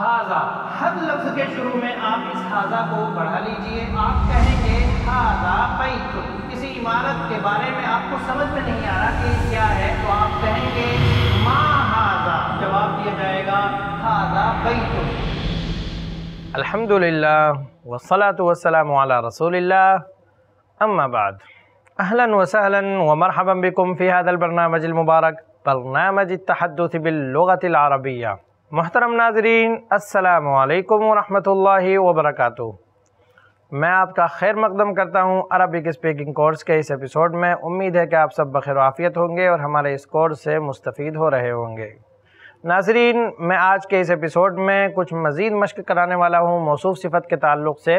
हाजा हर लफ्ज के शुरू में आप इस हाजा को बढ़ा लीजिए आप कहेंगे हाजा पैत किसी इमारत के बारे में आपको समझ में नहीं आ रहा कि क्या है तो आप कहेंगे मा हाजा जवाब दिया जाएगा हाजा पैत अल्हम्दुलिल्लाह वसलात वसलाम अला रसूलिल्लाह अम्मा बाद أهلا وسهلا ومرحبا بكم في هذا البرنامج المبارك برنامج التحدث باللغة العربية मोहतरम नाजरीन असलकम वरहल वर्क मैं आपका खैर मकदम करता हूँ अरबिक स्पीकिंग कोर्स के इस एपिसोड में उम्मीद है कि आप सब बखिरवाफ़ियत होंगे और हमारे इस कोर्स से मुस्तफ़ हो रहे होंगे नाजरीन मैं आज के इस एपिसोड में कुछ मज़ीद मश्क कराने वाला हूँ मौसू सिफत के ताल्लुक से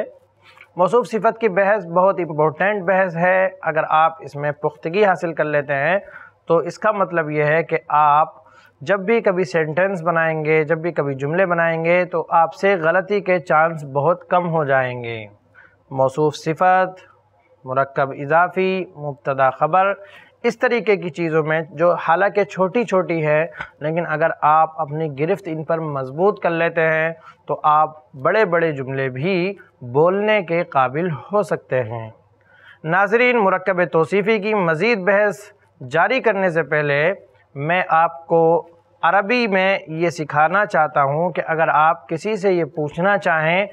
मौसू सिफत की बहस बहुत इम्पोर्टेंट बहस है अगर आप इसमें पुख्तगी हासिल कर लेते हैं तो इसका मतलब यह है कि आप जब भी कभी सेंटेंस बनाएंगे जब भी कभी जुमले बनाएंगे तो आपसे गलती के चांस बहुत कम हो जाएंगे मौसूफ सिफत मरकब इजाफ़ी मुबतदा ख़बर इस तरीके की चीज़ों में जो हालांकि छोटी छोटी है लेकिन अगर आप अपनी गिरफ्त इन पर मजबूत कर लेते हैं तो आप बड़े बड़े जुमले भी बोलने के काबिल हो सकते हैं नाजरीन मरकब तोसीफ़ी की मज़ीद बहस जारी करने से पहले मैं आपको अरबी में ये सिखाना चाहता हूँ कि अगर आप किसी से ये पूछना चाहें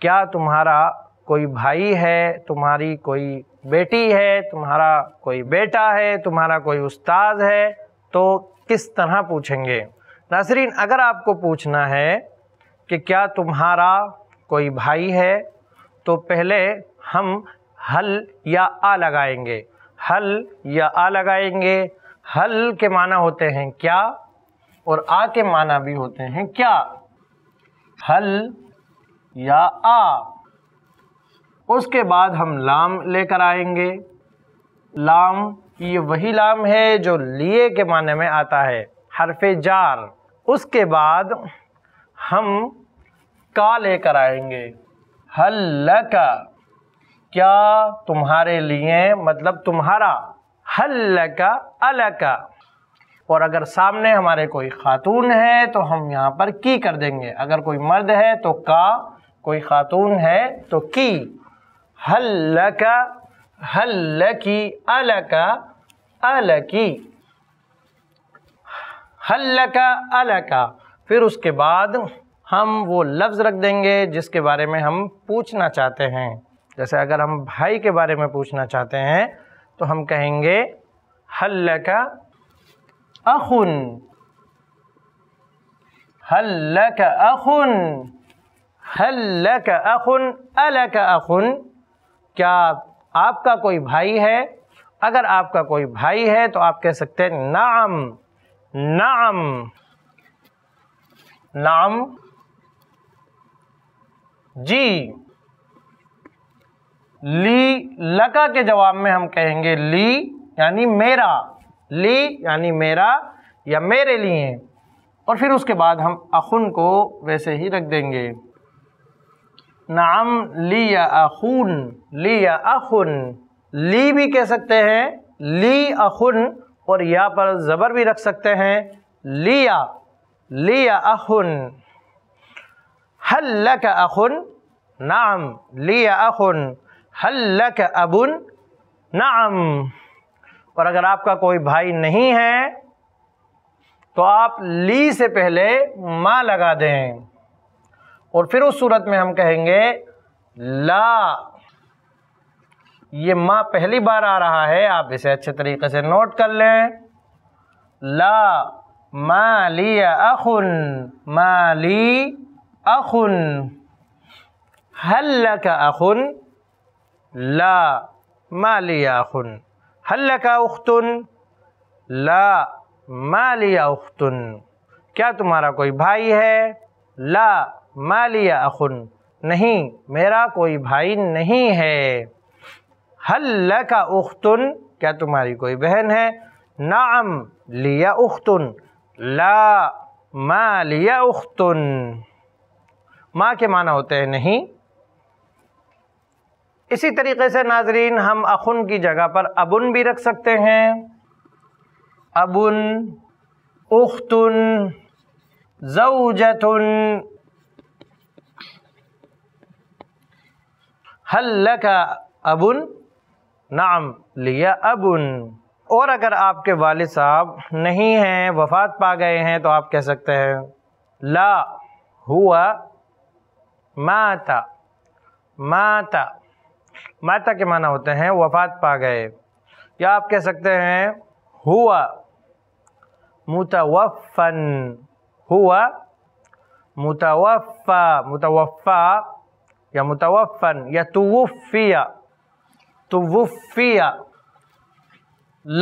क्या तुम्हारा कोई भाई है तुम्हारी कोई बेटी है तुम्हारा कोई बेटा है तुम्हारा कोई उस्ताद है तो किस तरह पूछेंगे नासरीन अगर आपको पूछना है कि क्या तुम्हारा कोई भाई है तो पहले हम हल या आ लगाएंगे हल या आ लगाएंगे हल के माना होते हैं क्या और आ के माना भी होते हैं क्या हल या आ उसके बाद हम लाम लेकर आएंगे लाम ये वही लाम है जो लिए के माने में आता है हरफ जार उसके बाद हम का लेकर आएंगे हल लका क्या तुम्हारे लिए मतलब तुम्हारा हल लका अलका और अगर सामने हमारे कोई खातून है तो हम यहाँ पर की कर देंगे अगर कोई मर्द है तो का कोई खातून है तो की हल का हल की अल का अल की हल का अल का फिर उसके बाद हम वो लफ्ज़ रख देंगे जिसके बारे में हम पूछना चाहते हैं जैसे अगर हम भाई के बारे में पूछना चाहते हैं तो हम कहेंगे हल का अखुन हल लक अखुन हल्ल लक अखुन अलक अखुन क्या आपका कोई भाई है अगर आपका कोई भाई है तो आप कह सकते हैं नाम नाम नाम जी ली लका के जवाब में हम कहेंगे ली यानी मेरा ली यानी मेरा या मेरे लिए और फिर उसके बाद हम अखुन को वैसे ही रख देंगे नाम ली या अखुन ली या अखुन ली भी कह सकते हैं ली अखुन और या पर ज़बर भी रख सकते हैं लिया लिया अखुन हल्ल का अखुन नाम लिया अखुन हल का अबुन नाम और अगर आपका कोई भाई नहीं है तो आप ली से पहले माँ लगा दें और फिर उस सूरत में हम कहेंगे ला ये माँ पहली बार आ रहा है आप इसे अच्छे तरीके से नोट कर लें ला माली अखुन माली अखुन हल्ला का अखुन ला माली अखुन हल का उख्तुन ला मालिया उख्तुन क्या तुम्हारा कोई भाई है ला मालिया अखुन नहीं मेरा कोई भाई नहीं है हल लका उख्तुन क्या तुम्हारी कोई बहन है नाम लिया उख्तुन ला मालिया उख्तुन माँ के माना होते हैं नहीं इसी तरीके से नाजरीन हम अखुन की जगह पर अबुन भी रख सकते हैं अबुन उख्तुन जऊजतुन हल का अबुन नाम लिया अबुन और अगर आपके वाल साहब नहीं हैं वफात पा गए हैं तो आप कह सकते हैं ला हुआ माता माता माता के माना होते हैं वफात पा गए या आप कह सकते हैं हुआ मुतवफ़न हुआ मुतवफ़ा मुतवफ़ा या मुतवफ़न या तुवफ़िया तुवफ़िया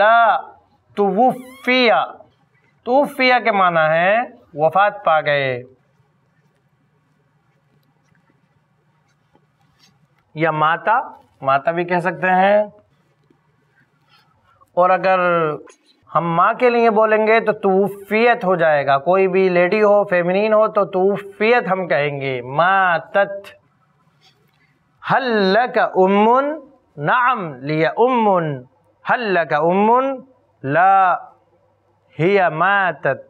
ला तुवफ़िया तुवफ़िया के माना है वफात पा गए या माता माता भी कह सकते हैं और अगर हम माँ के लिए बोलेंगे तो तूफियत हो जाएगा कोई भी लेडी हो फेमिनिन हो तो तूफियत हम कहेंगे माँ तत् हल्ल का उमुन नाम लिया उमुन हल्ल का उमुन ला हिया मातत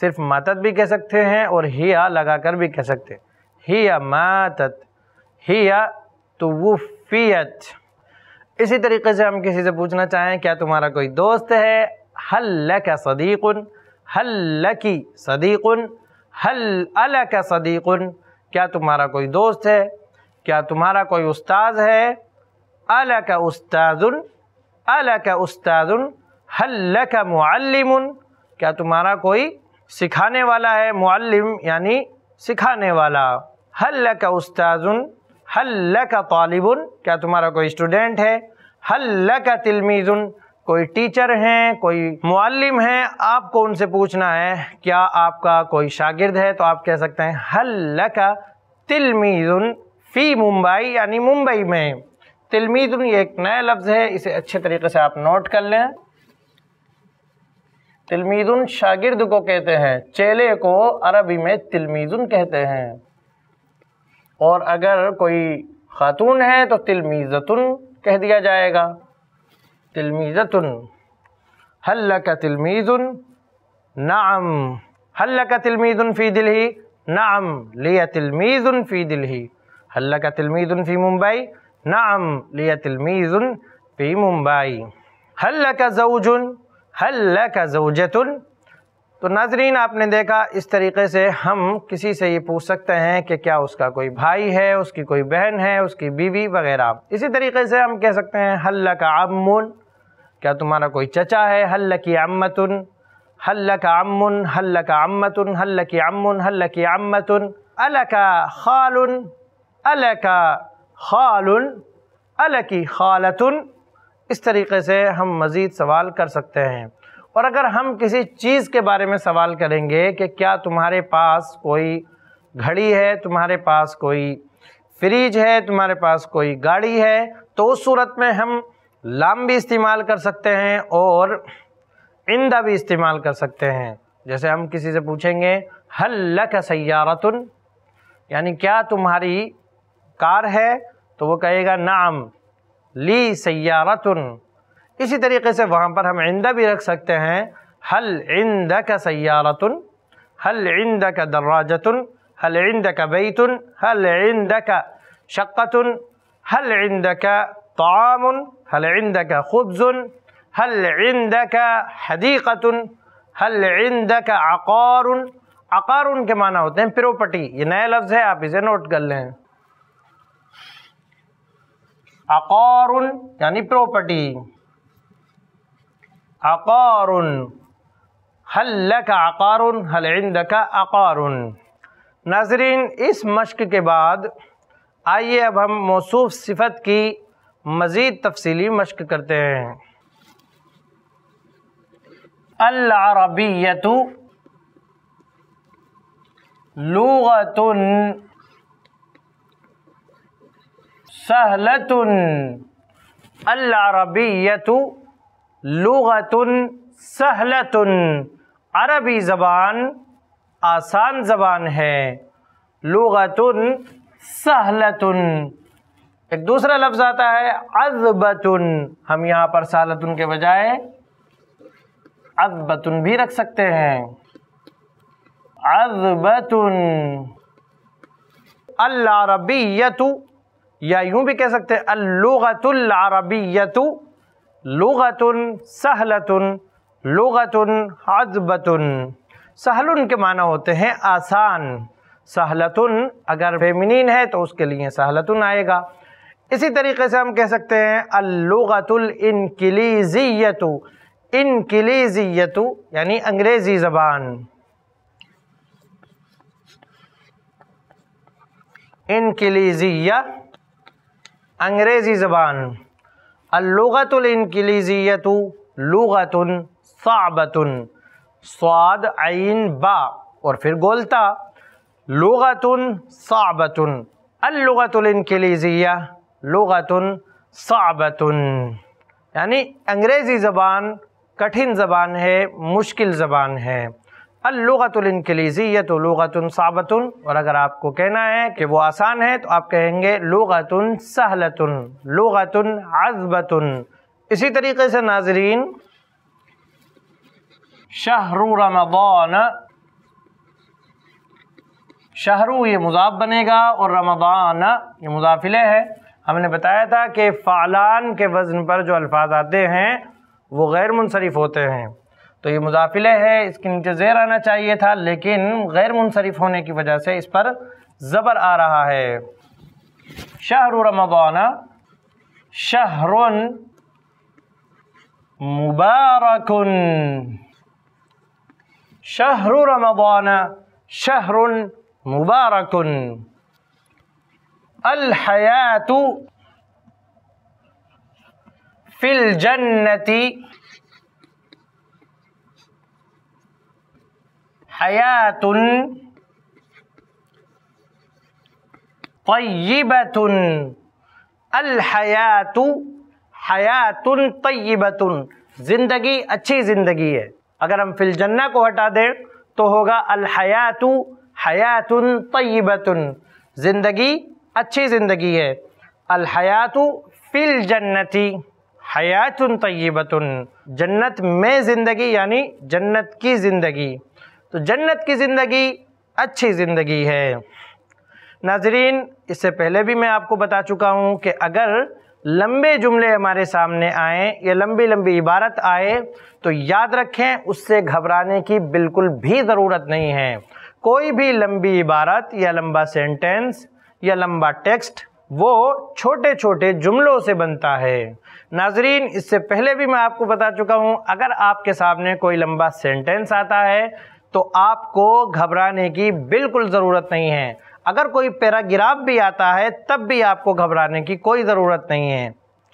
सिर्फ मातत भी कह सकते हैं और हिया लगाकर भी कह सकते हैं हिया मातत हिया तो वो फ़ीयत इसी तरीके से हम किसी से पूछना चाहें क्या तुम्हारा कोई दोस्त है हल का सदीक़ुन हल की सदीक़ुन हल का सदीक़ुन क्या तुम्हारा कोई दोस्त है क्या तुम्हारा कोई उस्ताद है अलक अल का उस्तादुन हल का मुअल्लिमुन क्या तुम्हारा कोई सिखाने वाला है मुअल्लिम यानी सिखाने वाला हल का उस्तादुन हल का तालिबन क्या तुम्हारा कोई स्टूडेंट है हल का तिलमीज़ुन कोई टीचर हैं कोई मुआलिम हैं आपको उनसे पूछना है क्या आपका कोई शागिर्द है तो आप कह सकते हैं हल का तिलमीज़ुन फ़ी मुंबई यानी मुंबई में तिलमीज़ुन ये एक नया लफ्ज़ है इसे अच्छे तरीके से आप नोट कर लें तिलमीज़ुन शागिर्द को कहते हैं चेले को अरबी में तिलमीज़ुन कहते हैं और अगर कोई ख़ातून है तो तिलमीज़तुन कह दिया जाएगा तिलमीज़तुन हल्ल का तिलमीज़ुन नाम हल्ल का तिलमीज़ुन फ़ी दिल ही नाम लिया तिलमीज़ुन फ़ी दिल ही हल्ल का तिलमीज़ुन फ़ी मुंबई नाम लिया तिलमीज़ुन फ़ी मुंबई हल्ल का जऊजुन हल्ल का जऊजतुन तो नाजरीन आपने देखा इस तरीके से हम किसी से ये पूछ सकते हैं कि क्या उसका कोई भाई है उसकी कोई बहन है उसकी बीवी वगैरह इसी तरीके से हम कह सकते हैं हल्ल का अमुन क्या तुम्हारा कोई चचा है हल्ल की अमतन हल्ल का अमुन हल्ल का अमतन हल्ल की अमुन हल्ल की अम्मतुन अल का खालन अल का खालन अल की खालतुन इस तरीके से हम मज़ीद सवाल कर सकते हैं और अगर हम किसी चीज़ के बारे में सवाल करेंगे कि क्या तुम्हारे पास कोई घड़ी है तुम्हारे पास कोई फ्रिज है तुम्हारे पास कोई गाड़ी है तो उस सूरत में हम लाम भी इस्तेमाल कर सकते हैं और इंदा भी इस्तेमाल कर सकते हैं जैसे हम किसी से पूछेंगे हल लक सयारतन यानी क्या तुम्हारी कार है तो वो कहेगा नाम ली सयारतन इसी तरीके से वहाँ पर हम इंदा भी रख सकते हैं हल इंद का सयारतन हल इंद का दर्राजतन हल इंद का बैतन हल इंद का शक्तन هل عندك طعام هل عندك خبز هل عندك حديقة هل عندك عقار عقار के माना होते हैं प्रॉपर्टी ये नया लफ्ज़ है आप इसे नोट कर लें अकार यानी प्रॉपर्टी अकार हल लक अकार हल इंद का अकार नाजरीन इस मश्क के बाद आइए अब हम मौसू सिफत की मज़ीद तफसीली मश्क करते हैं अलबीतु लुगतुन सहलतुन अलबीतु लगतन सहलतन अरबी ज़बान आसान ज़बान है लगतन सहलतन एक दूसरा लफ्ज़ आता है अजबतन हम यहाँ पर सहलतन के बजाय अजबतन भी रख सकते हैं अजबतन अल्लारबीयतु या यूं भी कह सकते हैं अल्लुगतुल अरबियतु लगतन सहलतन लगतन अजबतन सहल के माना होते हैं आसान सहलतन अगर फेमिनिन है तो उसके लिए सहलतन आएगा इसी तरीके से हम कह सकते हैं अलगतुल इनकलीज़ीयतु इनकलीज़ीयतु यानी अंग्रेज़ी ज़बान इनकलीज़िया अंग्रेज़ी ज़बान अलगतुलकलीज़ियत लगतन साबतन स्वाद आइन बा और फिर गोलता लगतन साबतन अलगतुलकलीज़िया लगतन साबतन यानी अंग्रेज़ी ज़बान कठिन ज़बान है मुश्किल ज़बान है तो लगतन साबतन और अगर आपको कहना है कि वो आसान है तो आप कहेंगे लगतन सहलतन लगतन आजबतन इसी तरीके से नाजरीन शहरु रमदान शहरु ये मुजाफ बनेगा और रमदान ये मुजाफिले है हमने बताया था कि फ़ालान के वज़न पर जो अल्फाज आते हैं वो गैर मुनसरफ होते हैं तो ये मुजाफिले है इसके नीचे ज़ेर आना चाहिए था लेकिन गैर मुनसरफ होने की वजह से इस पर ज़बर आ रहा है शाहर रमदाना शहरन मुबारक शहर रमदाना शहर मुबारक अलहयात फिल जन्नति हयातुन तय्यबतुन अल हयातु हयातुन तय्यबतुन ज़िंदगी अच्छी ज़िंदगी है अगर हम फिल जन्ना को हटा दें तो होगा अल हयातु हयातुन तय्यबतुन ज़िंदगी अच्छी ज़िंदगी है अल हयातु फिल जन्नति हयातुन तय्यबतुन जन्नत में ज़िंदगी यानी जन्नत की ज़िंदगी तो जन्नत की ज़िंदगी अच्छी ज़िंदगी है नाजरीन इससे पहले भी मैं आपको बता चुका हूँ कि अगर लंबे जुमले हमारे सामने आए या लंबी लंबी इबारत आए तो याद रखें उससे घबराने की बिल्कुल भी ज़रूरत नहीं है कोई भी लंबी इबारत या लंबा सेंटेंस या लंबा टेक्स्ट वो छोटे छोटे जुमलों से बनता है नाजरीन इससे पहले भी मैं आपको बता चुका हूँ अगर आपके सामने कोई लंबा सेंटेंस आता है तो आपको घबराने की बिल्कुल ज़रूरत नहीं है अगर कोई पैराग्राफ भी आता है तब भी आपको घबराने की कोई ज़रूरत नहीं है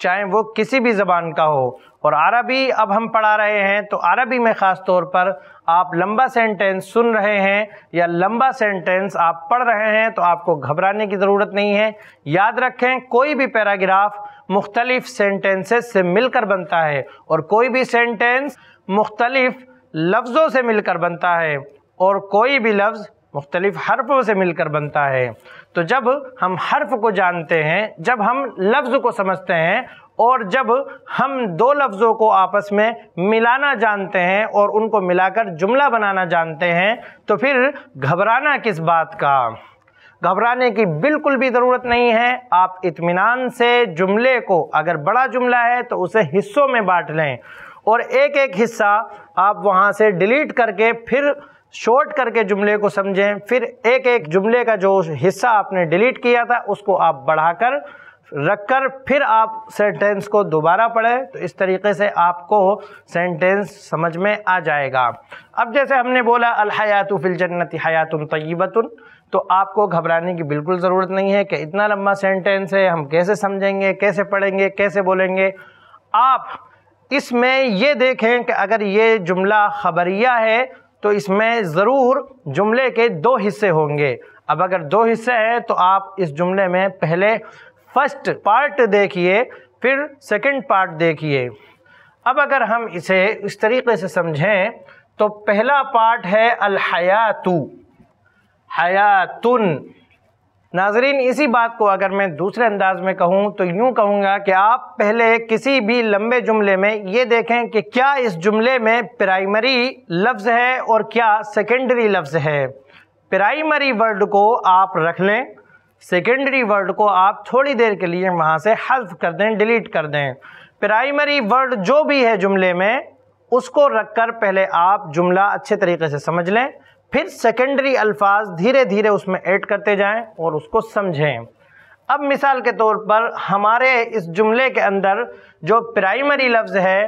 चाहे वो किसी भी ज़बान का हो और अरबी अब हम पढ़ा रहे हैं तो अरबी में ख़ास तौर पर आप लंबा सेंटेंस सुन रहे हैं या लंबा सेंटेंस आप पढ़ रहे हैं तो आपको घबराने की ज़रूरत नहीं है याद रखें कोई भी पैराग्राफ मुख्तलिफ़ सेंटेंसेस से मिलकर बनता है और कोई भी सेंटेंस मुख्तलिफ़ लफ्ज़ों से मिलकर बनता है और कोई भी लफ्ज़ मुख्तलिफ़ हर्फों से मिलकर बनता है तो जब हम हर्फ को जानते हैं जब हम लफ्ज़ को समझते हैं और जब हम दो लफ्ज़ों को आपस में मिलाना जानते हैं और उनको मिलाकर जुमला बनाना जानते हैं तो फिर घबराना किस बात का घबराने की बिल्कुल भी ज़रूरत नहीं है आप इत्मीनान से जुमले को अगर बड़ा जुमला है तो उसे हिस्सों में बांट लें और एक एक हिस्सा आप वहाँ से डिलीट करके फिर शॉर्ट करके जुमले को समझें फिर एक एक जुमले का जो हिस्सा आपने डिलीट किया था उसको आप बढ़ाकर रखकर फिर आप सेंटेंस को दोबारा पढ़ें तो इस तरीके से आपको सेंटेंस समझ में आ जाएगा अब जैसे हमने बोला अलहयातु फिल जन्नति हयातुन तो आपको घबराने की बिल्कुल ज़रूरत नहीं है कि इतना लंबा सेंटेंस है हम कैसे समझेंगे कैसे पढ़ेंगे कैसे बोलेंगे आप इसमें ये देखें कि अगर ये जुमला खबरिया है तो इसमें ज़रूर जुमले के दो हिस्से होंगे अब अगर दो हिस्से हैं तो आप इस जुमले में पहले फर्स्ट पार्ट देखिए फिर सेकंड पार्ट देखिए अब अगर हम इसे इस तरीके से समझें तो पहला पार्ट है हयातु हयातुन नाजरीन इसी बात को अगर मैं दूसरे अंदाज में कहूँ तो यूँ कहूँगा कि आप पहले किसी भी लंबे जुमले में ये देखें कि क्या इस जुमले में प्राइमरी लफ्ज़ है और क्या सेकेंडरी लफ्ज़ है प्राइमरी वर्ड को आप रख लें सेकेंडरी वर्ड को आप थोड़ी देर के लिए वहाँ से हल्फ कर दें डिलीट कर दें प्राइमरी वर्ड जो भी है जुमले में उसको रख कर पहले आप जुमला अच्छे तरीके से समझ लें फिर सेकेंडरी अल्फाज धीरे धीरे उसमें ऐड करते जाएं और उसको समझें अब मिसाल के तौर पर हमारे इस जुमले के अंदर जो प्राइमरी लफ्ज़ है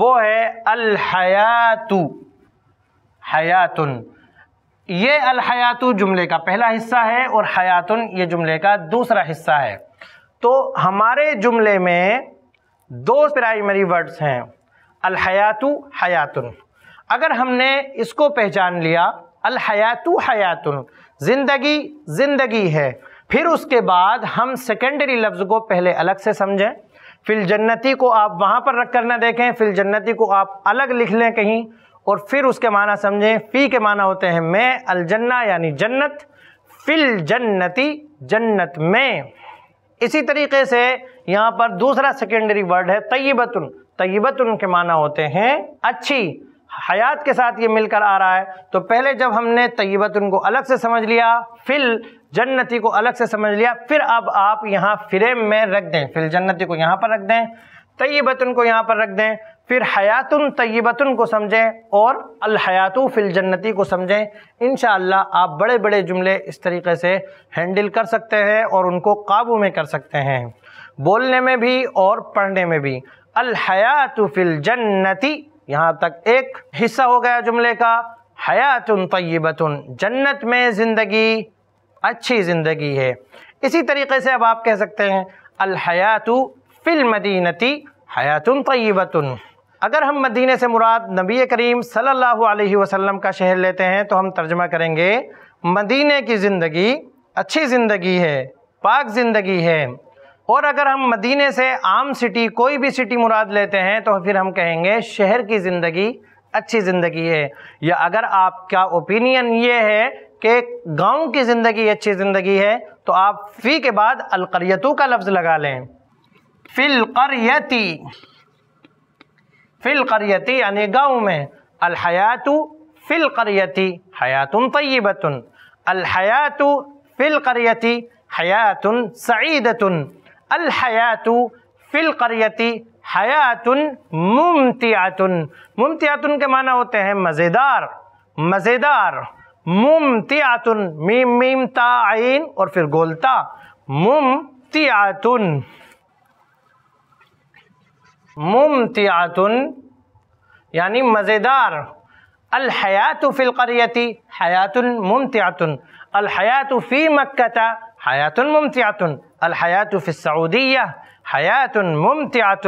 वो है अलहयातु हयातुन ये अलहयातु जुमले का पहला हिस्सा है और हयातुन ये जुमले का दूसरा हिस्सा है तो हमारे जुमले में दो प्राइमरी वर्ड्स हैं अलहयातु हयातुन अगर हमने इसको पहचान लिया अल हयातु हयातुन ज़िंदगी ज़िंदगी है फिर उसके बाद हम सेकेंडरी लफ्ज़ को पहले अलग से समझें फिल जन्नती को आप वहाँ पर रख कर ना देखें फिल जन्नती को आप अलग लिख लें कहीं और फिर उसके माना समझें फ़ी के माना होते हैं मैं अलजन्ना यानी जन्नत फिल जन्नती जन्नत में इसी तरीके से यहाँ पर दूसरा सेकेंडरी वर्ड है तयबतुन तयबतुन के माना होते हैं अच्छी हयात के साथ ये मिलकर आ रहा है तो पहले जब हमने तयबतन को अलग से समझ लिया फिल जन्नति को अलग से समझ लिया फिर अब आप यहाँ फ्रेम में रख दें फिल जन्नति को यहाँ पर रख दें तयबतन को यहाँ पर रख दें फिर हयातुन तयबतन को समझें और अलहयातु फिल जन्नति को समझें इन आप बड़े बड़े जुमले इस तरीके से हैंडल कर सकते हैं और उनको काबू में कर सकते हैं बोलने में भी और पढ़ने में भी अलहयातु फिल जन्नति यहाँ तक एक हिस्सा हो गया जुमले का हयातन तयबत जन्नत में ज़िंदगी अच्छी ज़िंदगी है इसी तरीके से अब आप कह सकते हैं फिल मदीनती हयातुन तयबत अगर हम मदीने से मुराद नबी करीम सल्लल्लाहु अलैहि वसल्लम का शहर लेते हैं तो हम तर्जमा करेंगे मदीने की ज़िंदगी अच्छी ज़िंदगी है पाक ज़िंदगी है और अगर हम मदीने से आम सिटी कोई भी सिटी मुराद लेते हैं तो फिर हम कहेंगे शहर की ज़िंदगी अच्छी ज़िंदगी है या अगर आपका ओपिनियन ये है कि गांव की ज़िंदगी अच्छी ज़िंदगी है तो आप फ़ी के बाद अलकरियतु का लफ्ज़ लगा लें फ़िलकरती फ़िलकरती यानी गाँव में अलहयातु फ़िलकरती हयातुन तयबतन अलहयातु फ़िलकरती हयातुन सईदतन الحياة في القرية حياة ممتعة ممتعة كما ہوتے ہیں مزيدار مزیدار ممتعة ميم ميم تا عين اور پھر گولتا ممتعة ممتعة يعني مزيدار الحياة في القرية حياة ممتعة الحياة في مكة حياة ممتعة الحياة في السعودية حياة ممتعة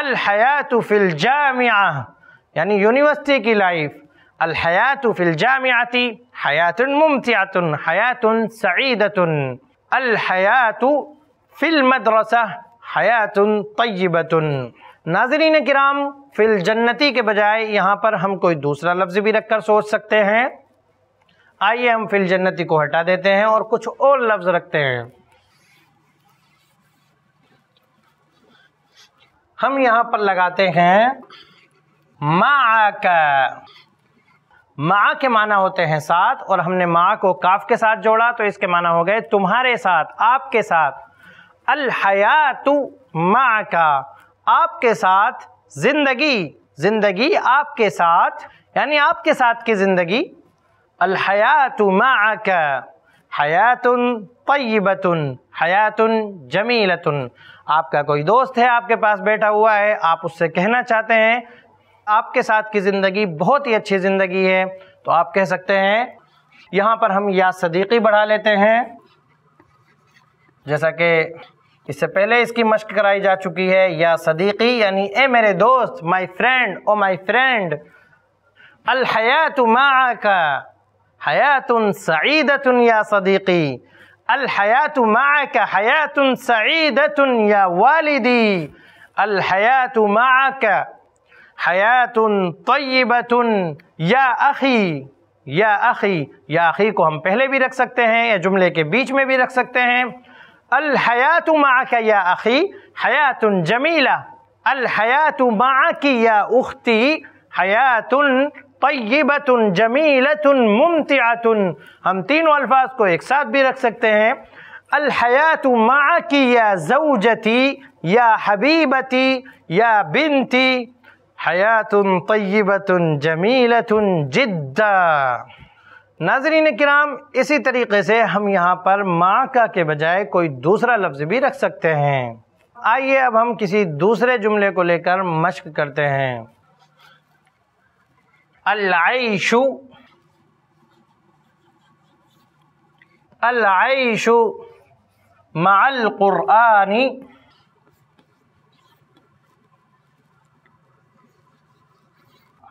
الحياة في الجامعة يعني يونيفرسيتي की الحياة في الجامعة حياة ممتعة حياة سعيدة الحياة في المدرسة حياة طيبة کرام في الجنة کے بجائے یہاں پر ہم کوئی دوسرا لفظ بھی رکھ کر سوچ سکتے ہیں آئیے ہم في الجنة کو ہٹا دیتے ہیں اور کچھ اور لفظ رکھتے ہیں हम यहाँ पर लगाते हैं माक माँ मा के माना होते हैं साथ और हमने माँ को काफ के साथ जोड़ा तो इसके माना हो गए तुम्हारे साथ आपके साथ अल हयातु मा का आपके साथ जिंदगी जिंदगी आपके साथ यानी आपके साथ की ज़िंदगी अल हयात मा का हयातुन तयबतुन हयातुन जमीलतुन आपका कोई दोस्त है आपके पास बैठा हुआ है आप उससे कहना चाहते हैं आपके साथ की ज़िंदगी बहुत ही अच्छी ज़िंदगी है तो आप कह सकते हैं यहाँ पर हम या सदीकी बढ़ा लेते हैं जैसा कि इससे पहले इसकी मश्क कराई जा चुकी है या सदीकी यानी ए मेरे दोस्त my friend oh my friend अल हयात मा का हयात सईदतन या सदीकी الحياة معك حياة سعيدة يا والدي الحياة معك حياة طيبة يا أخي يا أخي يا أخي کو ہم پہلے بھی رکھ سکتے ہیں یا جملے کے بیچ میں بھی رکھ سکتے ہیں الحياة معك يا أخي حياة جميلة الحياة معك يا أختي حياة तयब जमीलतन मुमतियातन हम तीनों अल्फाज को एक साथ भी रख सकते हैं अलहयात माँ की या जऊजती या हबीबती या बिनती हयातुन तयबतन जमीलतन जिद्दा नाजरीन कराम इसी तरीके से हम यहाँ पर माँ का के बजाय कोई दूसरा लफ्ज़ भी रख सकते हैं आइए अब हम किसी दूसरे जुमले को लेकर मश्क करते हैं العيش العيش مع القرآن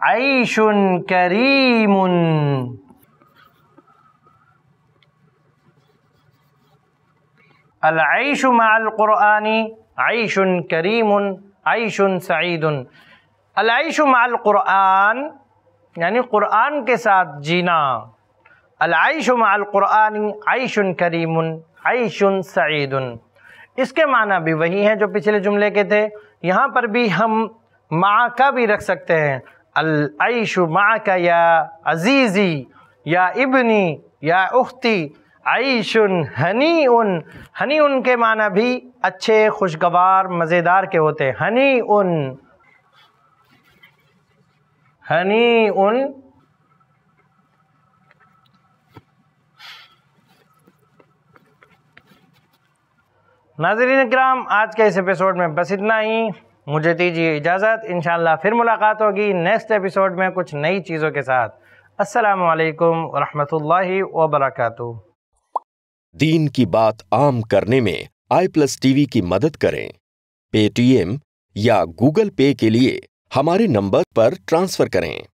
عيش كريم العيش مع القرآن عيش كريم عيش سعيد العيش مع القرآن यानी क़ुरान के साथ जीना अलाइशुमालक़ुरानी आयशन करीम आयशन सईद इसके माना भी वही हैं जो पिछले जुमले के थे यहाँ पर भी हम माँ का भी रख सकते हैं अलाइशु माँ का या अजीज़ी या इबनी या उख्ती आयशुन हनी उन हनी उन के माना भी अच्छे खुशगवार मज़ेदार के होते हैं हनी उन हनी उन नाजरीन कराम आज के इस एपिसोड में बस इतना ही मुझे दीजिए इजाज़त इन फिर मुलाकात होगी नेक्स्ट एपिसोड में कुछ नई चीज़ों के साथ अस्सलाम असलकम वरहमल वबरक दीन की बात आम करने में आई प्लस टीवी की मदद करें पेटीएम या गूगल पे के लिए हमारे नंबर पर ट्रांसफ़र करें